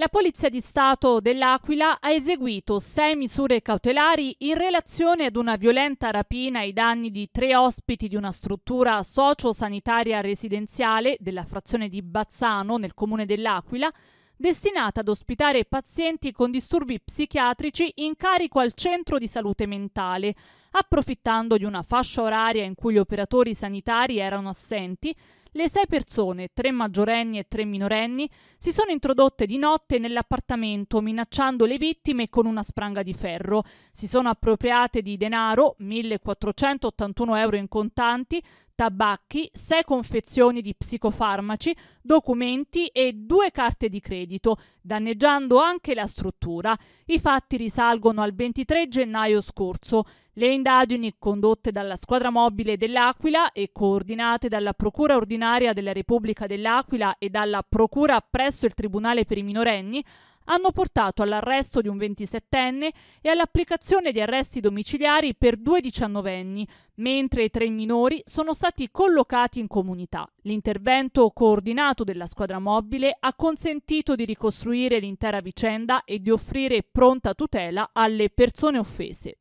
La Polizia di Stato dell'Aquila ha eseguito sei misure cautelari in relazione ad una violenta rapina ai danni di tre ospiti di una struttura socio-sanitaria residenziale della frazione di Bazzano nel comune dell'Aquila, destinata ad ospitare pazienti con disturbi psichiatrici in carico al centro di salute mentale, approfittando di una fascia oraria in cui gli operatori sanitari erano assenti le sei persone, tre maggiorenni e tre minorenni, si sono introdotte di notte nell'appartamento minacciando le vittime con una spranga di ferro. Si sono appropriate di denaro, 1481 euro in contanti, tabacchi, 6 confezioni di psicofarmaci, documenti e due carte di credito, danneggiando anche la struttura. I fatti risalgono al 23 gennaio scorso. Le indagini condotte dalla squadra mobile dell'Aquila e coordinate dalla Procura ordinaria della Repubblica dell'Aquila e dalla Procura presso il Tribunale per i minorenni hanno portato all'arresto di un 27enne e all'applicazione di arresti domiciliari per due 19enni, mentre i tre minori sono stati collocati in comunità. L'intervento coordinato della squadra mobile ha consentito di ricostruire l'intera vicenda e di offrire pronta tutela alle persone offese.